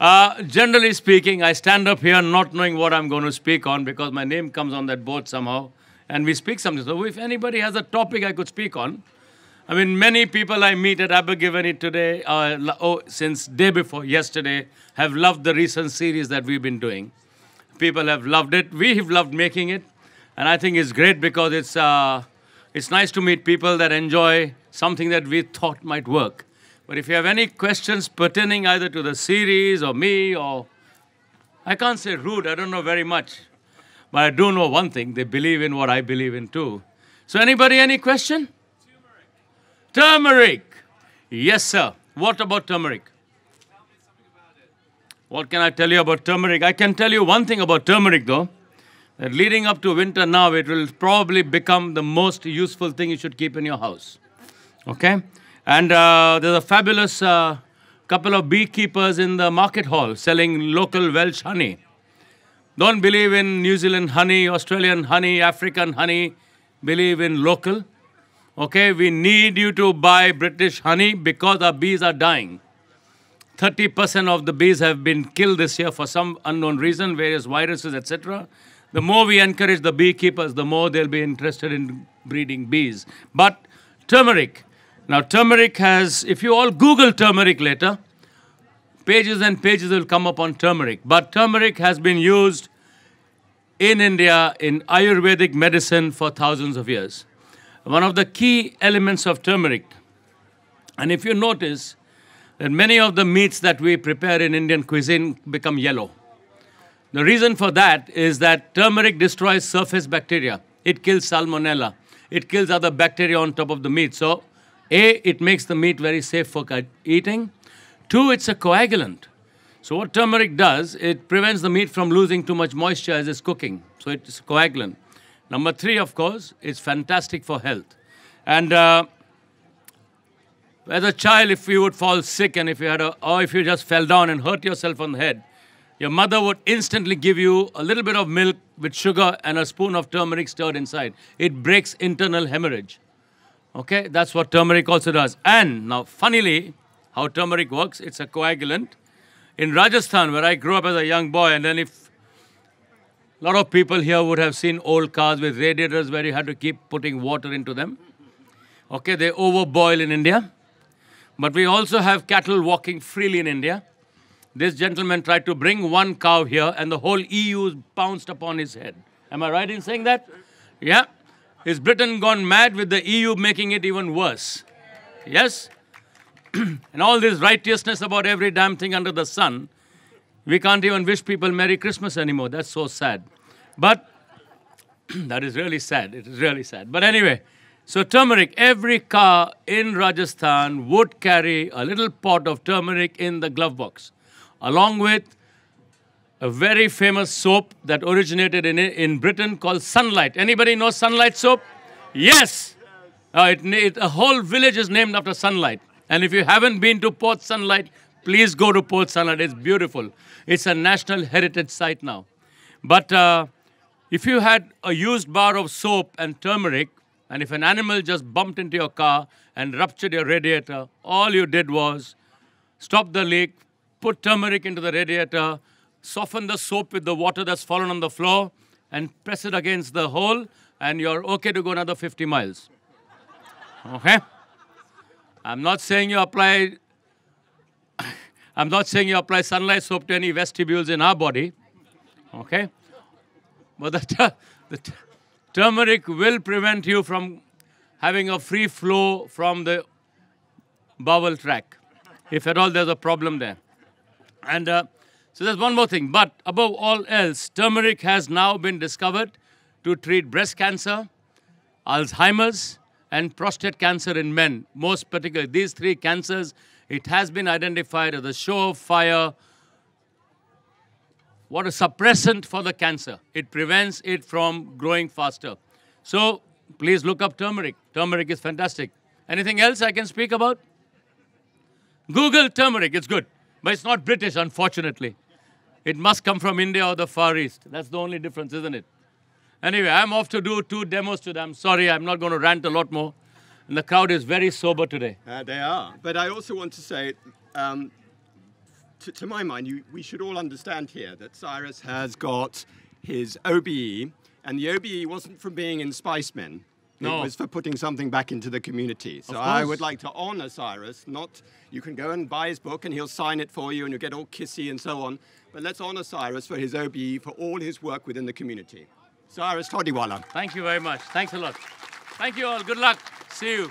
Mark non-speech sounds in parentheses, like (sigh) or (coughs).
Uh, generally speaking, I stand up here not knowing what I'm going to speak on because my name comes on that board somehow and we speak something. So if anybody has a topic I could speak on, I mean, many people I meet at Abergavenny today, uh, oh, since day before yesterday, have loved the recent series that we've been doing. People have loved it. We have loved making it. And I think it's great because it's, uh, it's nice to meet people that enjoy something that we thought might work. But if you have any questions pertaining either to the series or me or I can't say rude, I don't know very much. But I do know one thing, they believe in what I believe in too. So anybody, any question? Turmeric. Turmeric. Yes, sir. What about turmeric? About what can I tell you about turmeric? I can tell you one thing about turmeric though. That leading up to winter now, it will probably become the most useful thing you should keep in your house. Okay? And uh, there's a fabulous uh, couple of beekeepers in the market hall selling local Welsh honey. Don't believe in New Zealand honey, Australian honey, African honey. Believe in local. Okay, we need you to buy British honey because our bees are dying. 30% of the bees have been killed this year for some unknown reason, various viruses, etc. The more we encourage the beekeepers, the more they'll be interested in breeding bees. But turmeric, now, turmeric has, if you all Google turmeric later, pages and pages will come up on turmeric. But turmeric has been used in India in Ayurvedic medicine for thousands of years. One of the key elements of turmeric, and if you notice that many of the meats that we prepare in Indian cuisine become yellow. The reason for that is that turmeric destroys surface bacteria. It kills salmonella. It kills other bacteria on top of the meat. So a, it makes the meat very safe for eating. Two, it's a coagulant. So what turmeric does, it prevents the meat from losing too much moisture as it's cooking. So it's a coagulant. Number three, of course, it's fantastic for health. And uh, as a child, if you would fall sick and if you had a, or if you just fell down and hurt yourself on the head, your mother would instantly give you a little bit of milk with sugar and a spoon of turmeric stirred inside. It breaks internal hemorrhage. Okay, that's what turmeric also does. And now, funnily, how turmeric works, it's a coagulant. In Rajasthan, where I grew up as a young boy, and then if a lot of people here would have seen old cars with radiators where you had to keep putting water into them. Okay, they overboil in India. But we also have cattle walking freely in India. This gentleman tried to bring one cow here and the whole EU bounced upon his head. Am I right in saying that? Yeah. Is Britain gone mad with the EU making it even worse? Yes? (clears throat) and all this righteousness about every damn thing under the sun, we can't even wish people Merry Christmas anymore. That's so sad. But (clears throat) that is really sad. It is really sad. But anyway, so turmeric, every car in Rajasthan would carry a little pot of turmeric in the glove box, along with a very famous soap that originated in, in Britain called Sunlight. Anybody know Sunlight soap? Yes! Uh, it, it, a whole village is named after Sunlight. And if you haven't been to Port Sunlight, please go to Port Sunlight. It's beautiful. It's a national heritage site now. But uh, if you had a used bar of soap and turmeric, and if an animal just bumped into your car and ruptured your radiator, all you did was stop the leak, put turmeric into the radiator, soften the soap with the water that's fallen on the floor and press it against the hole and you're okay to go another 50 miles. Okay? I'm not saying you apply (coughs) I'm not saying you apply sunlight soap to any vestibules in our body. Okay? But the, the turmeric will prevent you from having a free flow from the bowel tract, if at all there's a problem there. And uh, so there's one more thing. But above all else, turmeric has now been discovered to treat breast cancer, Alzheimer's, and prostate cancer in men. Most particularly, these three cancers, it has been identified as a show of fire. What a suppressant for the cancer. It prevents it from growing faster. So please look up turmeric. Turmeric is fantastic. Anything else I can speak about? Google turmeric, it's good. But it's not British, unfortunately. It must come from India or the Far East. That's the only difference, isn't it? Anyway, I'm off to do two demos today. I'm sorry, I'm not going to rant a lot more. And the crowd is very sober today. Uh, they are. But I also want to say, um, to, my mind, you, we should all understand here that Cyrus has got his OBE, and the OBE wasn't from being in Spicemen. No. It was for putting something back into the community. So I would like to honor Cyrus, not you can go and buy his book and he'll sign it for you and you get all kissy and so on. But let's honor Cyrus for his OBE, for all his work within the community. Cyrus Todiwala. Thank you very much. Thanks a lot. Thank you all. Good luck. See you.